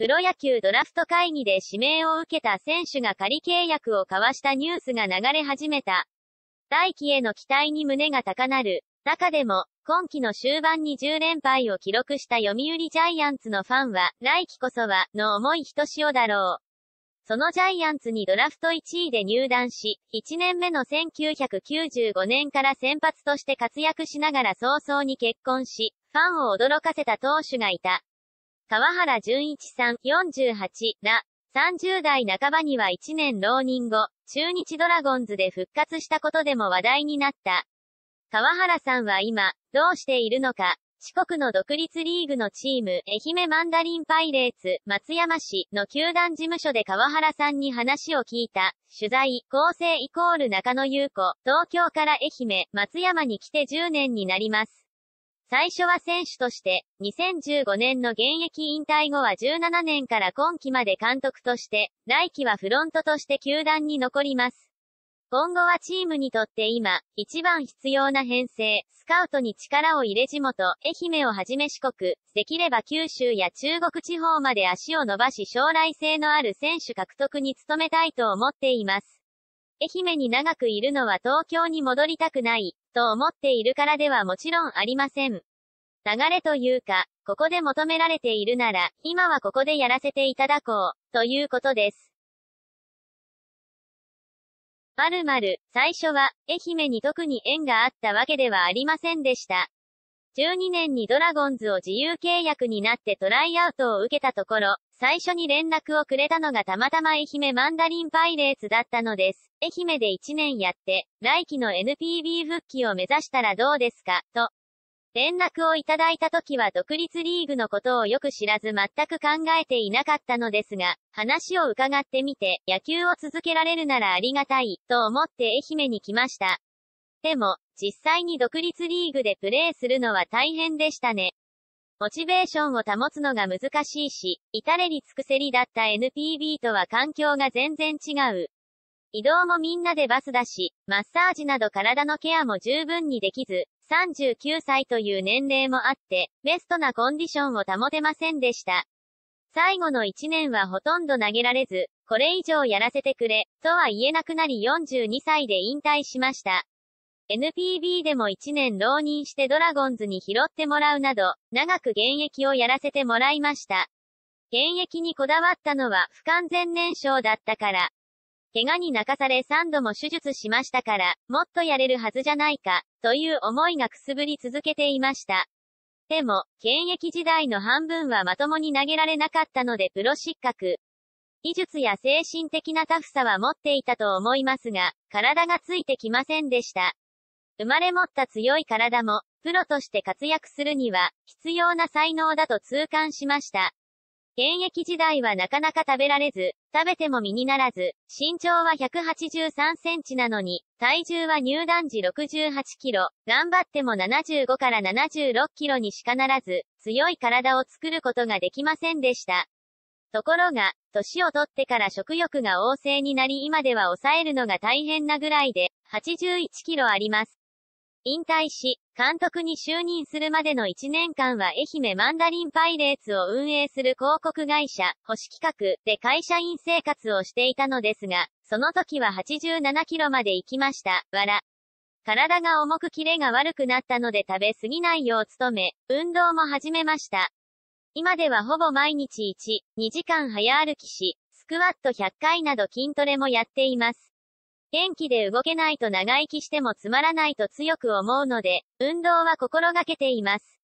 プロ野球ドラフト会議で指名を受けた選手が仮契約を交わしたニュースが流れ始めた。大輝への期待に胸が高なる。中でも、今季の終盤に10連敗を記録した読売ジャイアンツのファンは、来季こそは、の思いひとしおだろう。そのジャイアンツにドラフト1位で入団し、1年目の1995年から先発として活躍しながら早々に結婚し、ファンを驚かせた投手がいた。川原淳一さん、48、ら、30代半ばには1年浪人後、中日ドラゴンズで復活したことでも話題になった。川原さんは今、どうしているのか、四国の独立リーグのチーム、愛媛マンダリンパイレーツ、松山市の球団事務所で川原さんに話を聞いた。取材、構成イコール中野優子、東京から愛媛、松山に来て10年になります。最初は選手として、2015年の現役引退後は17年から今季まで監督として、来季はフロントとして球団に残ります。今後はチームにとって今、一番必要な編成、スカウトに力を入れ地元、愛媛をはじめ四国、できれば九州や中国地方まで足を伸ばし将来性のある選手獲得に努めたいと思っています。愛媛に長くいるのは東京に戻りたくない、と思っているからではもちろんありません。流れというか、ここで求められているなら、今はここでやらせていただこう、ということです。まるまる、最初は、愛媛に特に縁があったわけではありませんでした。2012年にドラゴンズを自由契約になってトライアウトを受けたところ、最初に連絡をくれたのがたまたま愛媛マンダリンパイレーツだったのです。愛媛で1年やって、来季の NPB 復帰を目指したらどうですか、と。連絡をいただいた時は独立リーグのことをよく知らず全く考えていなかったのですが、話を伺ってみて、野球を続けられるならありがたい、と思って愛媛に来ました。でも、実際に独立リーグでプレーするのは大変でしたね。モチベーションを保つのが難しいし、至れり尽くせりだった NPB とは環境が全然違う。移動もみんなでバスだし、マッサージなど体のケアも十分にできず、39歳という年齢もあって、ベストなコンディションを保てませんでした。最後の1年はほとんど投げられず、これ以上やらせてくれ、とは言えなくなり42歳で引退しました。NPB でも1年浪人してドラゴンズに拾ってもらうなど、長く現役をやらせてもらいました。現役にこだわったのは不完全燃焼だったから。怪我に泣かされ3度も手術しましたから、もっとやれるはずじゃないか、という思いがくすぶり続けていました。でも、現役時代の半分はまともに投げられなかったのでプロ失格。技術や精神的なタフさは持っていたと思いますが、体がついてきませんでした。生まれ持った強い体も、プロとして活躍するには、必要な才能だと痛感しました。現役時代はなかなか食べられず、食べても身にならず、身長は183センチなのに、体重は入団時68キロ、頑張っても75から76キロにしかならず、強い体を作ることができませんでした。ところが、年をとってから食欲が旺盛になり今では抑えるのが大変なぐらいで、81キロあります。引退し、監督に就任するまでの1年間は愛媛マンダリンパイレーツを運営する広告会社、星企画で会社員生活をしていたのですが、その時は87キロまで行きました。わら。体が重くキレが悪くなったので食べ過ぎないよう努め、運動も始めました。今ではほぼ毎日1、2時間早歩きし、スクワット100回など筋トレもやっています。元気で動けないと長生きしてもつまらないと強く思うので、運動は心がけています。